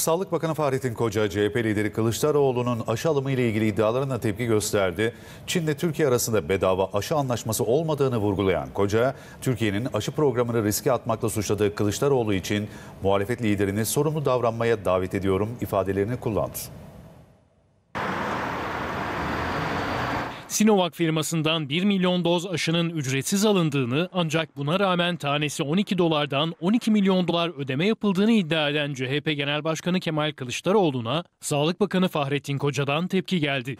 Sağlık Bakanı Fahrettin Koca, CHP lideri Kılıçdaroğlu'nun aşı alımı ile ilgili iddialarına tepki gösterdi. Çin ile Türkiye arasında bedava aşı anlaşması olmadığını vurgulayan Koca, Türkiye'nin aşı programını riske atmakla suçladığı Kılıçdaroğlu için muhalefet liderini sorumlu davranmaya davet ediyorum ifadelerini kullandı. Sinovac firmasından 1 milyon doz aşının ücretsiz alındığını ancak buna rağmen tanesi 12 dolardan 12 milyon dolar ödeme yapıldığını iddia eden CHP Genel Başkanı Kemal Kılıçdaroğlu'na Sağlık Bakanı Fahrettin Koca'dan tepki geldi.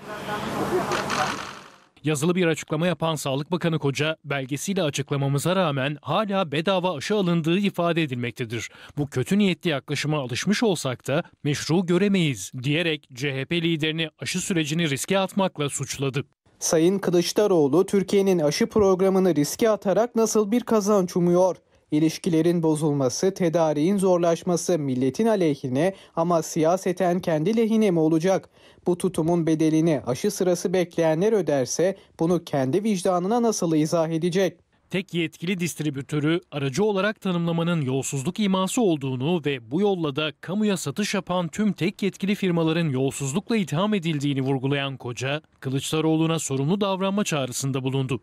Yazılı bir açıklama yapan Sağlık Bakanı Koca, belgesiyle açıklamamıza rağmen hala bedava aşı alındığı ifade edilmektedir. Bu kötü niyetli yaklaşıma alışmış olsak da meşru göremeyiz diyerek CHP liderini aşı sürecini riske atmakla suçladı. Sayın Kılıçdaroğlu Türkiye'nin aşı programını riske atarak nasıl bir kazanç umuyor? İlişkilerin bozulması, tedariğin zorlaşması milletin aleyhine ama siyaseten kendi lehine mi olacak? Bu tutumun bedelini aşı sırası bekleyenler öderse bunu kendi vicdanına nasıl izah edecek? tek yetkili distribütörü aracı olarak tanımlamanın yolsuzluk iması olduğunu ve bu yolla da kamuya satış yapan tüm tek yetkili firmaların yolsuzlukla itham edildiğini vurgulayan Koca, Kılıçdaroğlu'na sorumlu davranma çağrısında bulundu.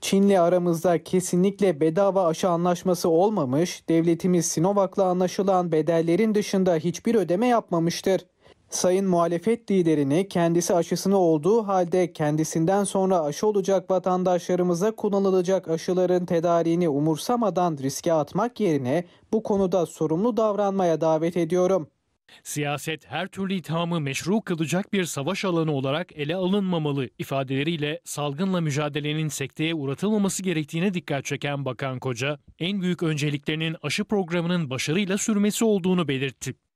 Çin'le aramızda kesinlikle bedava aşı anlaşması olmamış, devletimiz Sinovac'la anlaşılan bedellerin dışında hiçbir ödeme yapmamıştır. Sayın muhalefet liderini kendisi aşısını olduğu halde kendisinden sonra aşı olacak vatandaşlarımıza kullanılacak aşıların tedariğini umursamadan riske atmak yerine bu konuda sorumlu davranmaya davet ediyorum. Siyaset her türlü ithamı meşru kılacak bir savaş alanı olarak ele alınmamalı ifadeleriyle salgınla mücadelenin sekteye uğratılmaması gerektiğine dikkat çeken Bakan Koca, en büyük önceliklerinin aşı programının başarıyla sürmesi olduğunu belirtti.